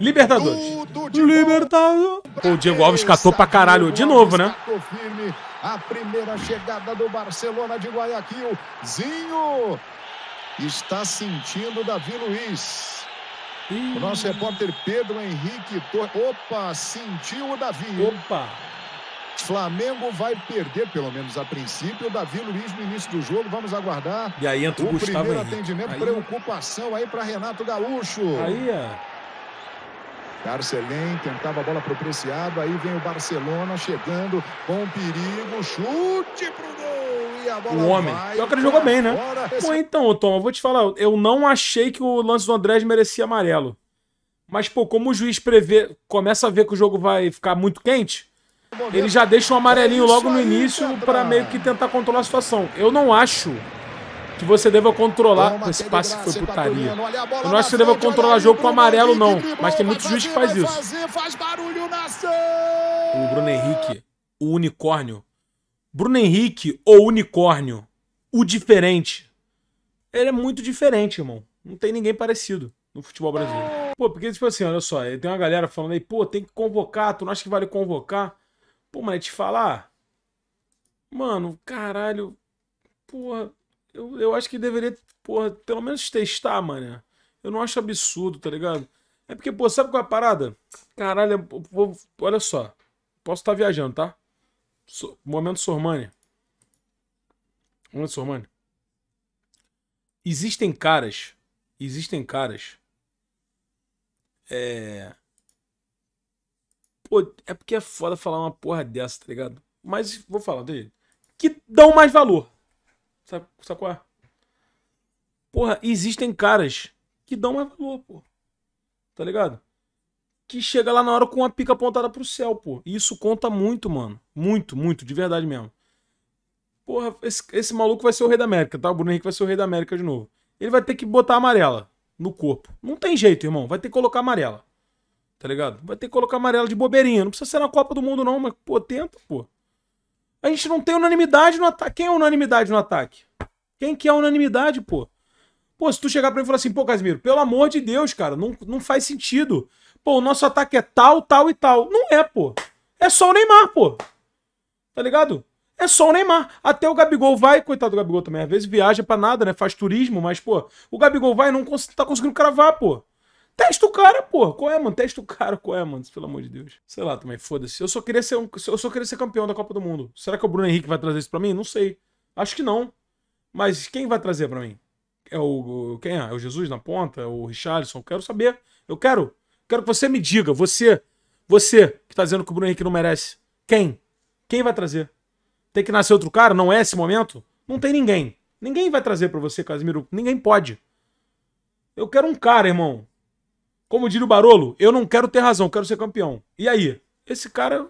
Libertadores. Libertadores. O Diego Alves catou pra caralho de novo, né? Firme. A primeira chegada do Barcelona de Guayaquil. Zinho está sentindo Davi Luiz. O nosso repórter Pedro Henrique. Opa, sentiu o Davi. Opa. Flamengo vai perder, pelo menos a princípio, o Davi Luiz no início do jogo. Vamos aguardar. E aí entra o, o Gustavo primeiro Henrique. atendimento, aí... preocupação aí para Renato Gaúcho. Aí é. Carcelém tentava a bola para o Preciado, aí vem o Barcelona chegando com perigo, chute pro gol e a bola O homem, vai, só que ele jogou bem, né? Pô, então, Tom, vou te falar, eu não achei que o lance do Andrés merecia amarelo. Mas, pô, como o juiz prevê, começa a ver que o jogo vai ficar muito quente, ele já deixa um amarelinho é logo no início para meio que tentar controlar a situação. Eu não acho que você deva controlar. Esse passe foi putaria. Eu não acho que você deva controlar jogo com amarelo, não. Mas tem muitos juiz que faz isso. O Bruno Henrique, o unicórnio. Bruno Henrique, o unicórnio. O diferente. Ele é muito diferente, irmão. Não tem ninguém parecido no futebol brasileiro. Pô, porque, tipo assim, olha só, tem uma galera falando aí, pô, tem que convocar, tu não acha que vale convocar? Pô, mas te falar. Mano, caralho. Porra eu, eu acho que deveria, porra, pelo menos testar, mano. Eu não acho absurdo, tá ligado? É porque, pô, sabe qual é a parada? Caralho, vou, olha só. Posso estar tá viajando, tá? So, momento Sormani. Momento Sormani. Existem caras. Existem caras. É. Pô, é porque é foda falar uma porra dessa, tá ligado? Mas vou falar, dele. Que dão mais valor. Sacou? É? Porra, existem caras que dão mais valor, pô. Tá ligado? Que chega lá na hora com a pica apontada pro céu, pô. E isso conta muito, mano. Muito, muito, de verdade mesmo. Porra, esse, esse maluco vai ser o rei da América, tá? O Bruno Henrique vai ser o rei da América de novo. Ele vai ter que botar amarela no corpo. Não tem jeito, irmão. Vai ter que colocar amarela. Tá ligado? Vai ter que colocar amarela de bobeirinha. Não precisa ser na Copa do Mundo, não, mas, pô, tenta, pô. A gente não tem unanimidade no ataque. Quem é unanimidade no ataque? Quem que é unanimidade, pô? Pô, se tu chegar pra mim e falar assim, pô, Casimiro, pelo amor de Deus, cara, não, não faz sentido. Pô, o nosso ataque é tal, tal e tal. Não é, pô. É só o Neymar, pô. Tá ligado? É só o Neymar. Até o Gabigol vai, coitado do Gabigol também, às vezes viaja para nada, né? Faz turismo, mas, pô, o Gabigol vai e não cons tá conseguindo cravar, pô. Testa o cara, porra. Qual é, mano? Testa o cara, qual é, mano? Pelo amor de Deus. Sei lá também, foda-se. Eu só queria ser um, eu só queria ser campeão da Copa do Mundo. Será que o Bruno Henrique vai trazer isso pra mim? Não sei. Acho que não. Mas quem vai trazer pra mim? É o. Quem é? É o Jesus na ponta? É o Richarlison? Quero saber. Eu quero. Quero que você me diga. Você. Você que tá dizendo que o Bruno Henrique não merece. Quem? Quem vai trazer? Tem que nascer outro cara? Não é esse momento? Não tem ninguém. Ninguém vai trazer para você, Casimiro. Ninguém pode. Eu quero um cara, irmão como diria o Barolo, eu não quero ter razão, quero ser campeão. E aí? Esse cara,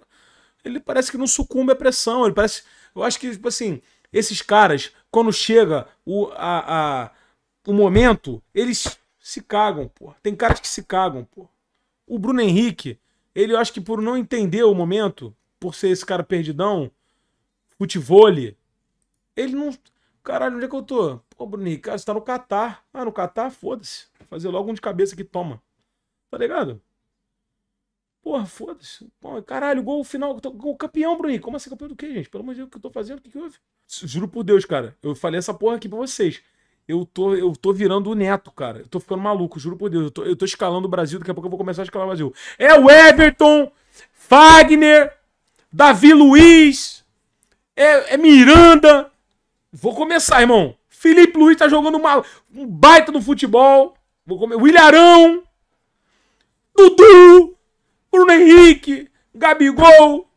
ele parece que não sucumbe à pressão. Ele parece. Eu acho que, tipo assim, esses caras, quando chega o, a, a, o momento, eles se cagam, pô. Tem caras que se cagam, pô. O Bruno Henrique, ele eu acho que por não entender o momento, por ser esse cara perdidão, futebol, ele não. Caralho, onde é que eu tô? Pô, Bruno Henrique, cara, você tá no Catar. Ah, no Catar, foda-se. Fazer logo um de cabeça que toma. Tá ligado? Porra, foda-se. Caralho, gol final. Gol campeão, Bruninho. Como assim campeão do quê, gente? Pelo amor de Deus, o que eu tô fazendo? O que, que houve? Juro por Deus, cara. Eu falei essa porra aqui pra vocês. Eu tô, eu tô virando o neto, cara. Eu tô ficando maluco, juro por Deus. Eu tô, eu tô escalando o Brasil, daqui a pouco eu vou começar a escalar o Brasil. É o Everton, Fagner, Davi Luiz, é, é Miranda. Vou começar, irmão. Felipe Luiz tá jogando uma, um baita no futebol. Vou comer. Willarão. Patrick, Gabigol.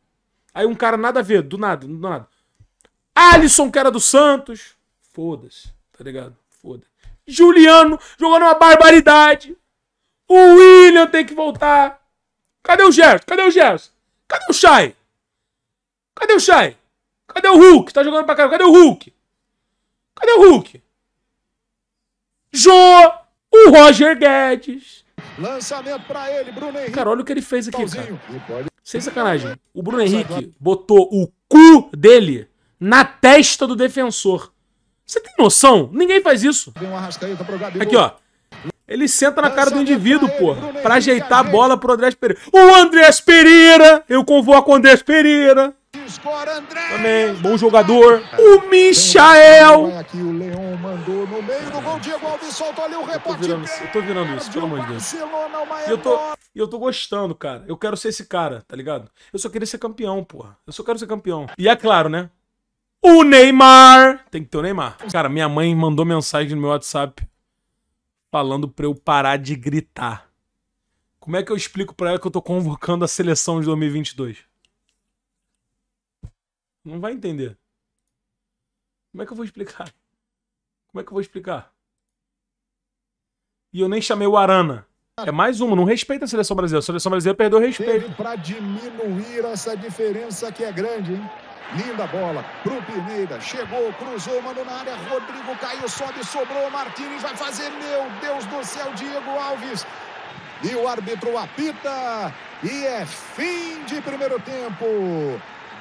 Aí um cara nada a ver, do nada, do nada. Alisson, que era do Santos. Foda-se, tá ligado? Foda-se. Juliano jogando uma barbaridade. O William tem que voltar. Cadê o Gerson? Cadê o Gerson? Cadê o Shai? Cadê o Shai? Cadê o Hulk? Tá jogando pra caramba. Cadê o Hulk? Cadê o Hulk? Jô, o Roger Guedes, Lançamento para ele, Bruno Henrique. Cara, olha o que ele fez aqui, cara. Sem sacanagem. O Bruno Henrique botou o cu dele na testa do defensor. Você tem noção? Ninguém faz isso. Aqui, ó. Ele senta na cara do indivíduo, porra. Pra ajeitar a bola pro Andrés Pereira. O Andrés Pereira! Eu convoco o Andrés Pereira. André. Também, bom jogador. É. O Michael. Aqui o Leão mandou no meio do gol, Diego Alves solta ali o repórter. Eu tô virando isso, pelo amor de Deus. E eu tô, eu tô gostando, cara. Eu quero ser esse cara, tá ligado? Eu só queria ser campeão, porra. Eu só quero ser campeão. E é claro, né? O Neymar! Tem que ter o Neymar. Cara, minha mãe mandou mensagem no meu WhatsApp falando pra eu parar de gritar. Como é que eu explico para ela que eu tô convocando a seleção de 2022? Não vai entender. Como é que eu vou explicar? Como é que eu vou explicar? E eu nem chamei o Arana. É mais uma, não respeita a seleção brasileira. A seleção brasileira perdeu o respeito. Para diminuir essa diferença que é grande, hein? Linda bola pro Pineda. Chegou, cruzou, mandou na área. Rodrigo caiu, sobe, sobrou. Martínez vai fazer. Meu Deus do céu, Diego Alves. E o árbitro apita. E é fim de primeiro tempo.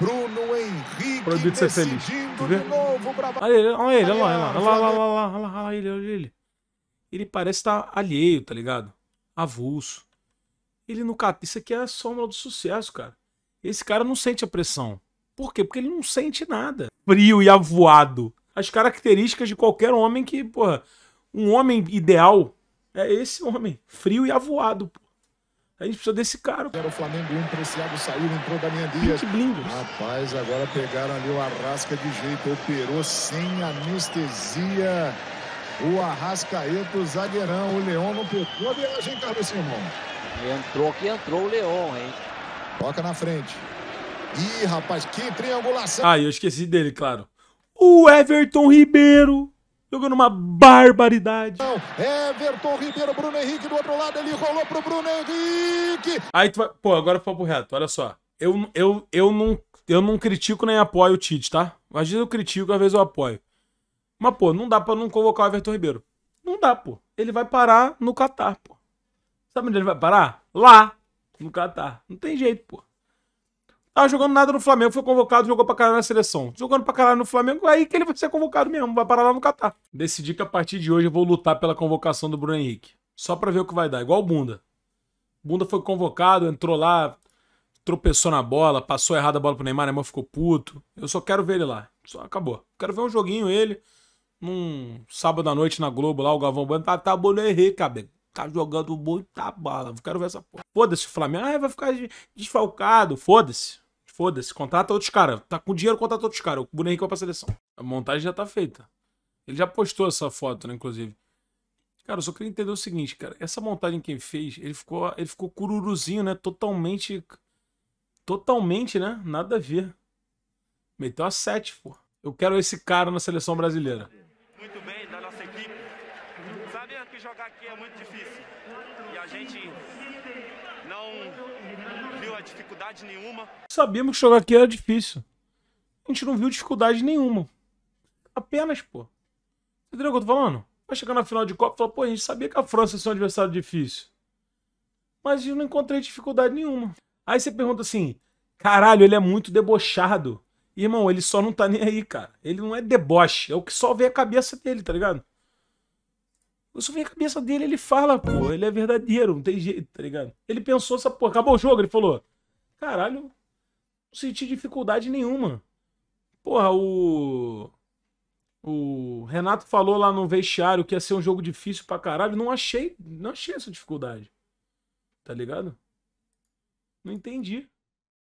Bruno Henrique Proibido ser feliz. De novo Olha ele, olha ele, olha lá, olha lá, olha lá, olha lá, olha ele, olha ele. Ele parece estar tá alheio, tá ligado? Avulso. Ele no capta. Isso aqui é a sombra do sucesso, cara. Esse cara não sente a pressão. Por quê? Porque ele não sente nada. Frio e avoado. As características de qualquer homem que, porra, um homem ideal é esse homem. Frio e avoado, porra. A gente precisa desse cara. Era o Flamengo 1, um, Preciado saiu, entrou Damian Dias. Pink Rapaz, agora pegaram ali o Arrasca de jeito, operou sem anestesia. O Arrascaeta, o zagueirão, o Leão não pegou a viagem, Carlos Simão. Entrou que entrou o Leão, hein? Toca na frente. Ih, rapaz, que triangulação. Ah, eu esqueci dele, claro. O Everton Ribeiro jogando uma barbaridade. Everton Ribeiro, Bruno Henrique do outro lado, ele rolou pro Bruno Henrique. Aí tu vai, pô, agora papo reto, olha só. Eu, eu, eu, não, eu não critico nem apoio o Tite, tá? Às vezes eu critico, às vezes eu apoio. Mas, pô, não dá pra não convocar o Everton Ribeiro. Não dá, pô. Ele vai parar no Catar, pô. Sabe onde ele vai parar? Lá, no Catar. Não tem jeito, pô. Tava ah, jogando nada no Flamengo, foi convocado, jogou pra caralho na seleção. Jogando pra caralho no Flamengo, é aí que ele vai ser convocado mesmo, vai parar lá no Catar. Decidi que a partir de hoje eu vou lutar pela convocação do Bruno Henrique. Só pra ver o que vai dar, igual o Bunda. O Bunda foi convocado, entrou lá, tropeçou na bola, passou errado a bola pro Neymar, Neymar ficou puto. Eu só quero ver ele lá. Só acabou. Quero ver um joguinho ele num sábado à noite na Globo lá, o Galvão Bueno tá, tá Bruno errei, cabelo tá jogando muita bala. Quero ver essa porra. Foda-se o Flamengo. Ah, vai ficar desfalcado. Foda-se. Foda-se, contrata outros caras. Tá com dinheiro, contrata outros caras. O Bruno Henrique vai pra seleção. A montagem já tá feita. Ele já postou essa foto, né, inclusive. Cara, eu só queria entender o seguinte, cara. Essa montagem que ele fez, ele ficou, ele ficou cururuzinho, né? Totalmente. Totalmente, né? Nada a ver. Meteu a 7, pô. Eu quero esse cara na seleção brasileira. é muito difícil. E a gente não viu a dificuldade nenhuma. Sabíamos que jogar aqui era difícil. A gente não viu dificuldade nenhuma. Apenas, pô. Entendeu o que eu tô falando? Vai chegar na final de Copa e falar, pô, a gente sabia que a França ia ser um adversário difícil. Mas eu não encontrei dificuldade nenhuma. Aí você pergunta assim, caralho, ele é muito debochado. Irmão, ele só não tá nem aí, cara. Ele não é deboche, é o que só vem a cabeça dele, tá ligado? Isso vem a cabeça dele, ele fala, pô, ele é verdadeiro, não tem jeito, tá ligado? Ele pensou essa porra, acabou o jogo, ele falou: caralho, não senti dificuldade nenhuma. Porra, o. O Renato falou lá no vestiário que ia ser um jogo difícil pra caralho. Não achei, não achei essa dificuldade. Tá ligado? Não entendi.